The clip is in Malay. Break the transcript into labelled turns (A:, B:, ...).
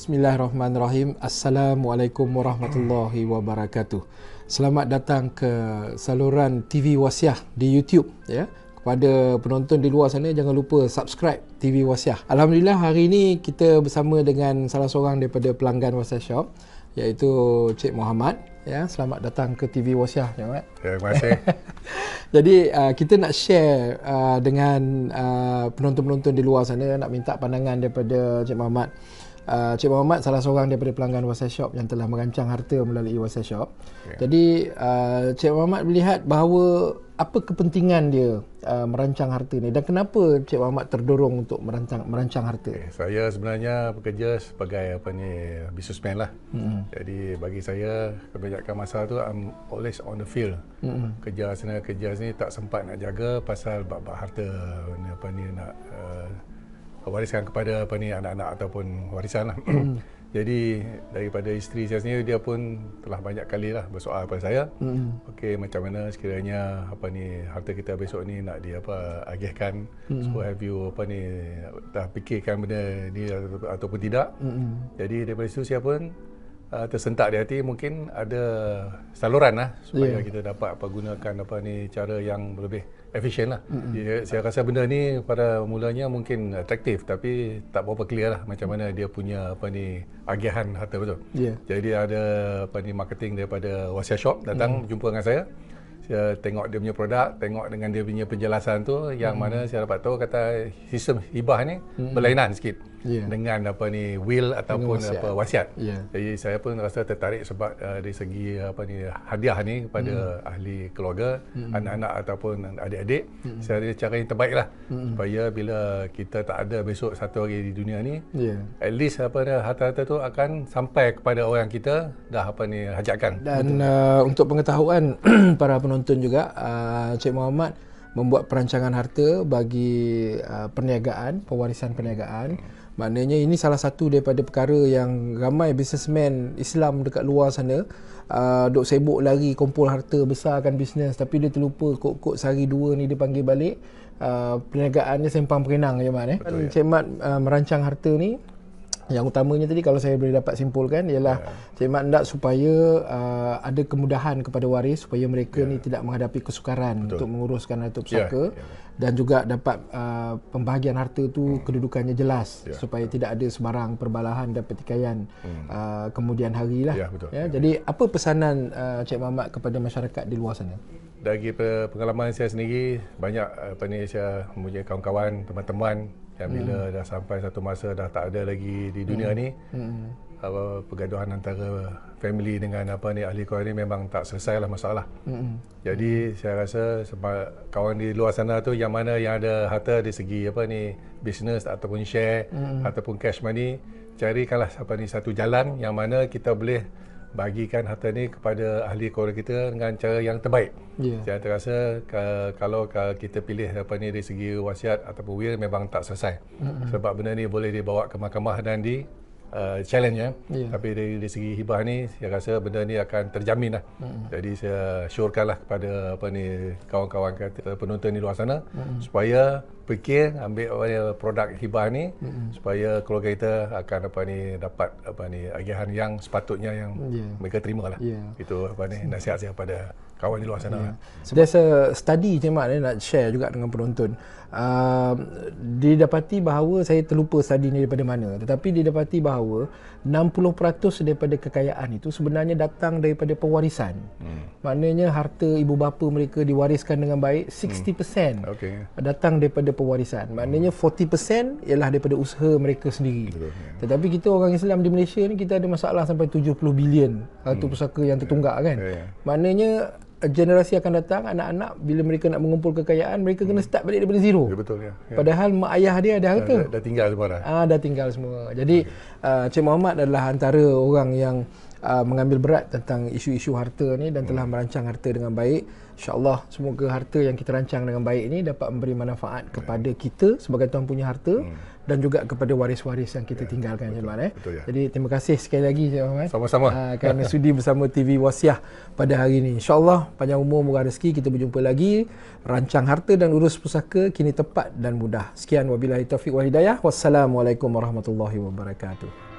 A: Bismillahirrahmanirrahim. Assalamualaikum warahmatullahi wabarakatuh. Selamat datang ke saluran TV Wasiah di YouTube ya. Kepada penonton di luar sana jangan lupa subscribe TV Wasiah. Alhamdulillah hari ini kita bersama dengan salah seorang daripada pelanggan Wasiah Shop iaitu Cik Muhammad ya. Selamat datang ke TV Wasiah ya.
B: Terima kasih.
A: Jadi uh, kita nak share uh, dengan uh, penonton-penonton di luar sana nak minta pandangan daripada Cik Muhammad uh, Cik Muhammad salah seorang daripada pelanggan WhatsApp Shop yang telah merancang harta melalui WhatsApp Shop. Yeah. Jadi uh, Cik Muhammad melihat bahawa apa kepentingan dia uh, merancang harta ini dan kenapa Cik Muhammad terdorong untuk merancang merancang harta? Okay. Eh,
B: saya sebenarnya bekerja sebagai apa ni businessman lah. Mm-hmm. Jadi bagi saya kebanyakan masa tu I'm always on the field. Mm-hmm. Kerja sana kerja sini tak sempat nak jaga pasal bab harta apa ni nak uh, wariskan kepada apa ni anak-anak ataupun warisan lah. Hmm. Jadi daripada isteri saya sendiri dia pun telah banyak kali lah bersoal kepada saya. Hmm. Okey macam mana sekiranya apa ni harta kita besok ni nak dia apa agihkan hmm. so have you apa ni dah fikirkan benda ni ataupun tidak. Hmm. Jadi daripada situ saya pun uh, tersentak di hati mungkin ada saluran lah supaya yeah. kita dapat apa gunakan apa ni cara yang lebih efisien lah. Mm-hmm. Ya, saya rasa benda ni pada mulanya mungkin atraktif tapi tak berapa clear lah macam mana dia punya apa ni agihan harta betul. Yeah. Jadi ada apa ni marketing daripada Wasia Shop datang mm-hmm. jumpa dengan saya. Saya tengok dia punya produk, tengok dengan dia punya penjelasan tu yang mm-hmm. mana saya dapat tahu kata sistem hibah ni mm-hmm. berlainan sikit yeah. dengan apa ni will ataupun wasiat. apa wasiat. Yeah. Jadi saya pun rasa tertarik sebab uh, dari segi uh, apa ni hadiah ni kepada mm. ahli keluarga, mm. anak-anak ataupun adik-adik. Mm. Saya ada cara yang terbaiklah mm. supaya bila kita tak ada besok satu hari di dunia ni, yeah. at least apa ni harta-harta tu akan sampai kepada orang kita dah apa ni hajatkan. Dan
A: uh, untuk pengetahuan para penonton juga, uh, Cik Muhammad membuat perancangan harta bagi uh, perniagaan, pewarisan perniagaan. Mm. Maknanya ini salah satu daripada perkara yang ramai businessman Islam dekat luar sana uh, duk sibuk lari kumpul harta besarkan bisnes tapi dia terlupa kok-kok sehari dua ni dia panggil balik uh, perniagaan dia sempang perenang je ya, Mat. Eh. Betul, ya. Kan Cik Mat uh, merancang harta ni yang utamanya tadi kalau saya boleh dapat simpulkan ialah yeah. cik mak nak supaya uh, ada kemudahan kepada waris supaya mereka yeah. ni tidak menghadapi kesukaran Betul. untuk menguruskan harta ya, pusaka yeah. Yeah. dan juga dapat uh, pembahagian harta tu mm. kedudukannya jelas yeah. supaya yeah. tidak ada sebarang perbalahan dan pertikaian mm. uh, kemudian hari lah. yeah, ya, yeah. yeah. jadi ya. apa pesanan uh, cik mamat kepada masyarakat di luar sana
B: dari pengalaman saya sendiri banyak uh, apa ni saya mempunyai kawan-kawan teman-teman dan bila hmm. dah sampai satu masa dah tak ada lagi di dunia hmm. ni hmm. apa pergaduhan antara family dengan apa ni ahli keluarga ni memang tak selesai lah masalah. Hmm. Jadi saya rasa kawan di luar sana tu yang mana yang ada harta di segi apa ni business ataupun share hmm. ataupun cash money carikanlah apa ni satu jalan yang mana kita boleh bagikan harta ni kepada ahli keluarga kita dengan cara yang terbaik. Yeah. Saya terasa ke, kalau ke, kita pilih apa ni dari segi wasiat ataupun will memang tak selesai. Mm-hmm. Sebab benda ni boleh dibawa ke mahkamah dan di uh, challenge ya. Yeah. Tapi dari, dari segi hibah ni saya rasa benda ni akan terjamin lah. Mm-hmm. Jadi saya syorkanlah kepada apa ni kawan-kawan kita penonton di luar sana mm-hmm. supaya fikir ambil produk hibah ni mm-hmm. supaya keluarga kita akan apa ni dapat apa ni agihan yang sepatutnya yang yeah. mereka terima lah. Yeah. Itu apa ni nasihat saya pada kawan di luar sana. Yeah.
A: There's a study je mak ni nak share juga dengan penonton. Uh, didapati bahawa saya terlupa study ni daripada mana tetapi didapati bahawa 60% daripada kekayaan itu sebenarnya datang daripada pewarisan. Maknanya harta ibu bapa mereka diwariskan dengan baik 60% hmm. okay. datang daripada pewarisan. Maknanya 40% ialah daripada usaha mereka sendiri. Betul, yeah. Tetapi kita orang Islam di Malaysia ni kita ada masalah sampai 70 bilion harta hmm. pusaka yang tertunggak yeah. kan. Yeah. Ya. Maknanya eh, generasi akan datang anak-anak bila mereka nak mengumpul kekayaan mereka hmm. kena start balik daripada zero. yeah, ya, Yeah. Ya. Padahal mak ayah dia ada harta. Dah, dah tinggal semua dah. Ah dah tinggal semua. Jadi okay. uh, ah, Cik Muhammad adalah antara orang yang uh, mengambil berat tentang isu-isu harta ni dan telah hmm. merancang harta dengan baik. InsyaAllah semoga harta yang kita rancang dengan baik ini dapat memberi manfaat hmm. kepada kita sebagai tuan punya harta hmm. dan juga kepada waris-waris yang kita ya, tinggalkan. Betul, cuman, ya, eh. betul, ya. Jadi terima kasih sekali lagi Encik ya, Muhammad. Eh. Sama-sama. Uh, kerana sudi bersama TV Wasiah pada hari ini. InsyaAllah panjang umur, murah rezeki. Kita berjumpa lagi. Rancang harta dan urus pusaka kini tepat dan mudah. Sekian wabillahi taufiq wal hidayah. Wassalamualaikum warahmatullahi wabarakatuh.